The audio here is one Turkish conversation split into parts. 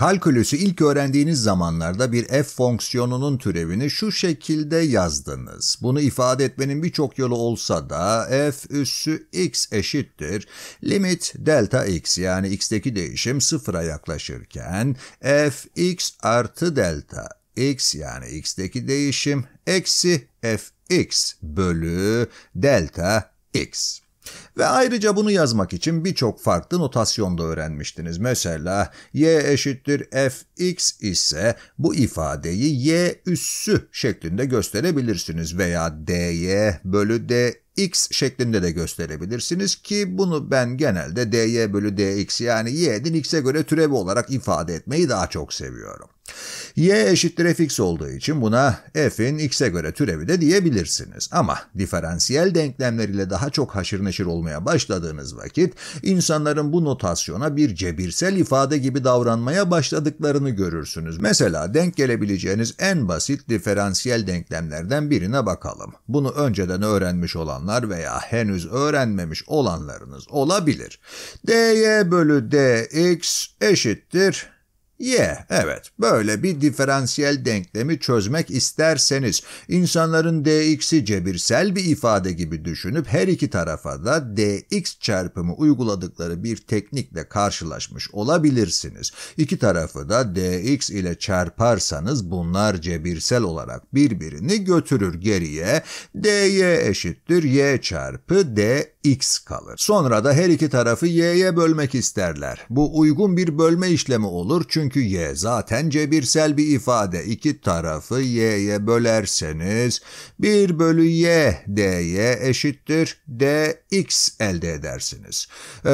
Kalkülüsü ilk öğrendiğiniz zamanlarda bir f fonksiyonunun türevini şu şekilde yazdınız. Bunu ifade etmenin birçok yolu olsa da f üssü x eşittir. Limit delta x yani x'teki değişim sıfıra yaklaşırken f x artı delta x yani x'teki değişim eksi f x bölü delta x. Ve ayrıca bunu yazmak için birçok farklı notasyonda öğrenmiştiniz. Mesela y eşittir fx ise bu ifadeyi y üssü şeklinde gösterebilirsiniz veya dy bölü dx şeklinde de gösterebilirsiniz ki bunu ben genelde dy bölü dx yani y'nin x'e göre türevi olarak ifade etmeyi daha çok seviyorum. Y eşittir fx olduğu için buna f'in x'e göre türevi de diyebilirsiniz. Ama diferansiyel denklemler ile daha çok haşır neşir olmaya başladığınız vakit insanların bu notasyona bir cebirsel ifade gibi davranmaya başladıklarını görürsünüz. Mesela denk gelebileceğiniz en basit diferansiyel denklemlerden birine bakalım. Bunu önceden öğrenmiş olanlar veya henüz öğrenmemiş olanlarınız olabilir. dy bölü dx eşittir Y, evet. Böyle bir diferansiyel denklemi çözmek isterseniz, insanların dx'i cebirsel bir ifade gibi düşünüp her iki tarafa da dx çarpımı uyguladıkları bir teknikle karşılaşmış olabilirsiniz. İki tarafı da dx ile çarparsanız bunlar cebirsel olarak birbirini götürür geriye. dy eşittir y çarpı dx x kalır. Sonra da her iki tarafı y'ye bölmek isterler. Bu uygun bir bölme işlemi olur çünkü y zaten cebirsel bir ifade. İki tarafı y'ye bölerseniz 1 bölü y dy eşittir dx elde edersiniz. Ee,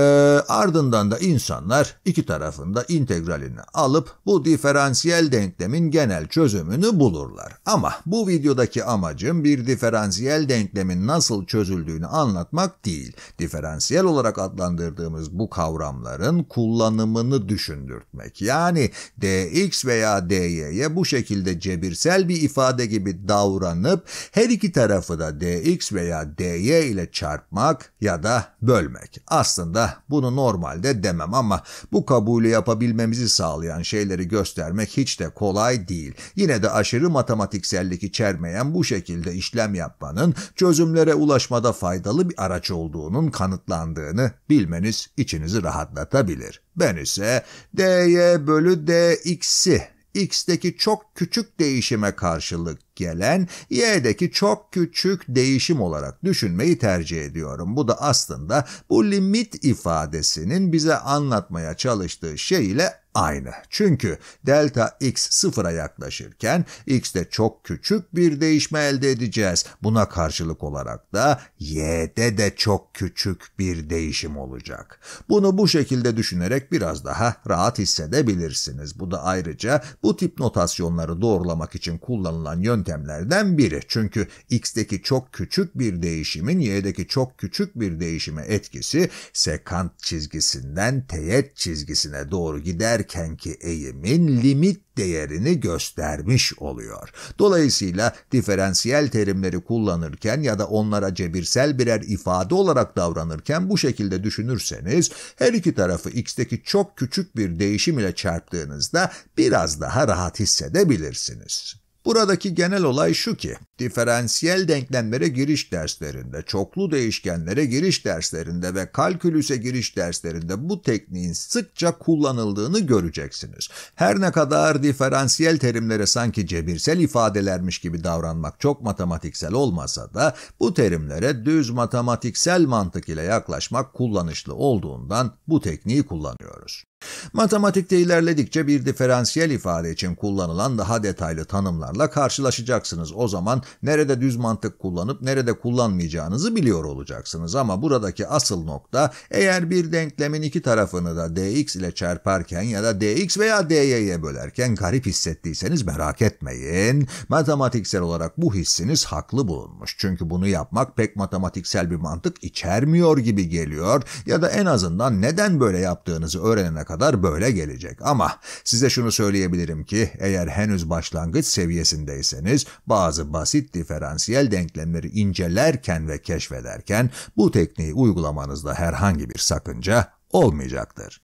ardından da insanlar iki tarafında integralini alıp bu diferansiyel denklemin genel çözümünü bulurlar. Ama bu videodaki amacım bir diferansiyel denklemin nasıl çözüldüğünü anlatmak değil değil, diferansiyel olarak adlandırdığımız bu kavramların kullanımını düşündürtmek. Yani dx veya dy'ye bu şekilde cebirsel bir ifade gibi davranıp her iki tarafı da dx veya dy ile çarpmak ya da bölmek. Aslında bunu normalde demem ama bu kabulü yapabilmemizi sağlayan şeyleri göstermek hiç de kolay değil. Yine de aşırı matematiksellik içermeyen bu şekilde işlem yapmanın çözümlere ulaşmada faydalı bir araç olduğunu olduğunun kanıtlandığını bilmeniz içinizi rahatlatabilir. Ben ise dy bölü dx'i x'teki çok küçük değişime karşılık gelen Y'deki çok küçük değişim olarak düşünmeyi tercih ediyorum. Bu da aslında bu limit ifadesinin bize anlatmaya çalıştığı şey ile aynı. Çünkü delta x sıfıra yaklaşırken x'te çok küçük bir değişme elde edeceğiz. Buna karşılık olarak da y'de de çok küçük bir değişim olacak. Bunu bu şekilde düşünerek biraz daha rahat hissedebilirsiniz. Bu da ayrıca bu tip notasyonları doğrulamak için kullanılan yöntem yöntemlerden biri. Çünkü x'deki çok küçük bir değişimin y'deki çok küçük bir değişime etkisi sekant çizgisinden teğet çizgisine doğru giderkenki eğimin limit değerini göstermiş oluyor. Dolayısıyla diferansiyel terimleri kullanırken ya da onlara cebirsel birer ifade olarak davranırken bu şekilde düşünürseniz her iki tarafı x'teki çok küçük bir değişim ile çarptığınızda biraz daha rahat hissedebilirsiniz. Buradaki genel olay şu ki, diferansiyel denklemlere giriş derslerinde, çoklu değişkenlere giriş derslerinde ve kalkülüse giriş derslerinde bu tekniğin sıkça kullanıldığını göreceksiniz. Her ne kadar diferansiyel terimlere sanki cebirsel ifadelermiş gibi davranmak çok matematiksel olmasa da bu terimlere düz matematiksel mantık ile yaklaşmak kullanışlı olduğundan bu tekniği kullanıyoruz. Matematikte ilerledikçe bir diferansiyel ifade için kullanılan daha detaylı tanımlarla karşılaşacaksınız. O zaman nerede düz mantık kullanıp nerede kullanmayacağınızı biliyor olacaksınız. Ama buradaki asıl nokta eğer bir denklemin iki tarafını da dx ile çarparken ya da dx veya dy'ye bölerken garip hissettiyseniz merak etmeyin. Matematiksel olarak bu hissiniz haklı bulunmuş. Çünkü bunu yapmak pek matematiksel bir mantık içermiyor gibi geliyor ya da en azından neden böyle yaptığınızı öğrenene kadar kadar böyle gelecek. Ama size şunu söyleyebilirim ki eğer henüz başlangıç seviyesindeyseniz bazı basit diferansiyel denklemleri incelerken ve keşfederken bu tekniği uygulamanızda herhangi bir sakınca olmayacaktır.